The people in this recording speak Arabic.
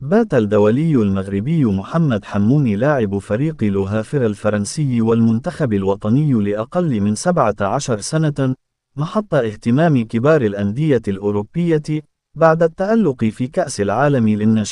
بات الدولي المغربي محمد حموني لاعب فريق لوهافر الفرنسي والمنتخب الوطني لأقل من 17 سنة محط اهتمام كبار الأندية الأوروبية بعد التألق في كأس العالم للناشئين